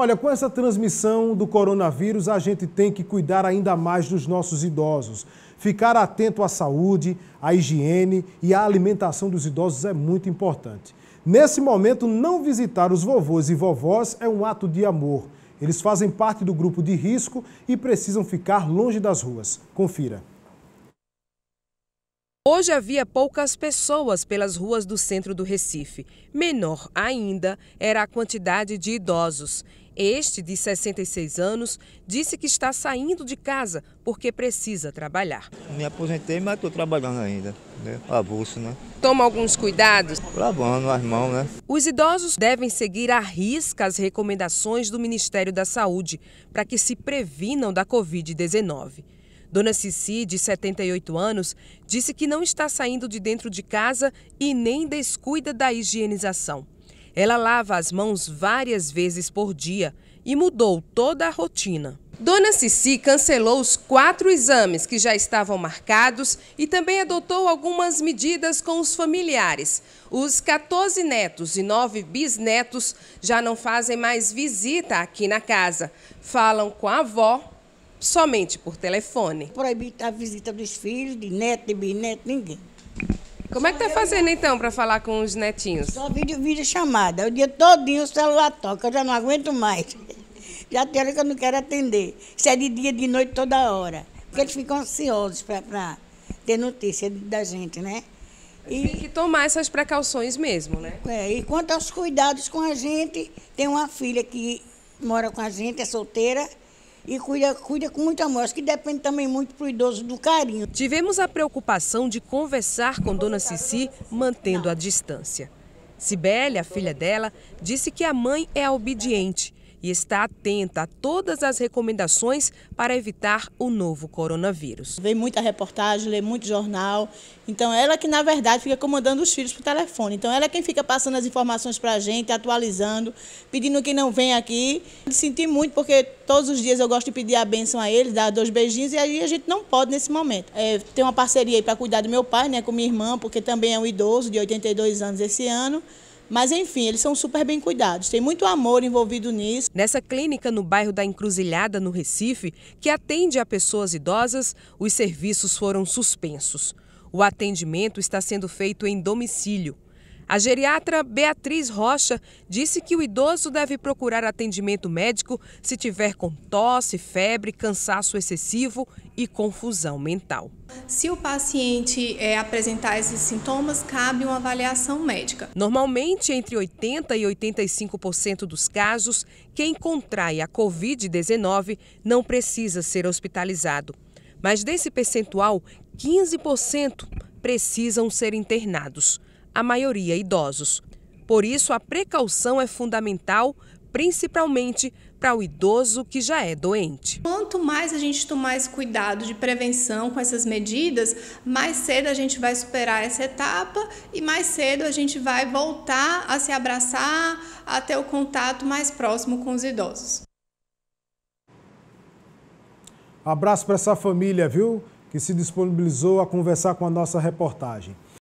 Olha, com essa transmissão do coronavírus, a gente tem que cuidar ainda mais dos nossos idosos. Ficar atento à saúde, à higiene e à alimentação dos idosos é muito importante. Nesse momento, não visitar os vovôs e vovós é um ato de amor. Eles fazem parte do grupo de risco e precisam ficar longe das ruas. Confira. Hoje havia poucas pessoas pelas ruas do centro do Recife. Menor ainda era a quantidade de idosos. Este, de 66 anos, disse que está saindo de casa porque precisa trabalhar. Me aposentei, mas estou trabalhando ainda. Né? Avulso, né? Toma alguns cuidados? Lavando as mãos, né? Os idosos devem seguir à risca as recomendações do Ministério da Saúde para que se previnam da Covid-19. Dona Cici, de 78 anos, disse que não está saindo de dentro de casa e nem descuida da higienização. Ela lava as mãos várias vezes por dia e mudou toda a rotina. Dona Cici cancelou os quatro exames que já estavam marcados e também adotou algumas medidas com os familiares. Os 14 netos e 9 bisnetos já não fazem mais visita aqui na casa. Falam com a avó somente por telefone. Proibir a visita dos filhos, de neto, de bisneto, ninguém. Como é que tá fazendo então para falar com os netinhos? Só vídeo, vídeo chamada. O dia todinho o celular toca, eu já não aguento mais. Já tem hora que eu não quero atender. Isso é de dia, de noite, toda hora. Porque eles ficam ansiosos para ter notícia da gente, né? E, tem que tomar essas precauções mesmo, né? É, e quanto aos cuidados com a gente, tem uma filha que mora com a gente, é solteira, e cuida, cuida com muito amor. Acho que depende também muito para o idoso do carinho. Tivemos a preocupação de conversar com Dona Cici mantendo a distância. Sibele, a filha dela, disse que a mãe é obediente e está atenta a todas as recomendações para evitar o novo coronavírus. Vê muita reportagem, lê muito jornal. Então, ela que, na verdade, fica comandando os filhos por telefone. Então, ela é quem fica passando as informações para a gente, atualizando, pedindo que não venha aqui. Me senti muito, porque todos os dias eu gosto de pedir a bênção a ele, dar dois beijinhos, e aí a gente não pode nesse momento. É, tem uma parceria aí para cuidar do meu pai, né, com minha irmã, porque também é um idoso de 82 anos esse ano. Mas enfim, eles são super bem cuidados, tem muito amor envolvido nisso. Nessa clínica no bairro da Encruzilhada, no Recife, que atende a pessoas idosas, os serviços foram suspensos. O atendimento está sendo feito em domicílio. A geriatra Beatriz Rocha disse que o idoso deve procurar atendimento médico se tiver com tosse, febre, cansaço excessivo e confusão mental. Se o paciente é, apresentar esses sintomas, cabe uma avaliação médica. Normalmente, entre 80% e 85% dos casos, quem contrai a Covid-19 não precisa ser hospitalizado. Mas desse percentual, 15% precisam ser internados a maioria idosos. Por isso, a precaução é fundamental, principalmente para o idoso que já é doente. Quanto mais a gente tomar esse cuidado de prevenção com essas medidas, mais cedo a gente vai superar essa etapa e mais cedo a gente vai voltar a se abraçar, a ter o contato mais próximo com os idosos. Abraço para essa família, viu? Que se disponibilizou a conversar com a nossa reportagem.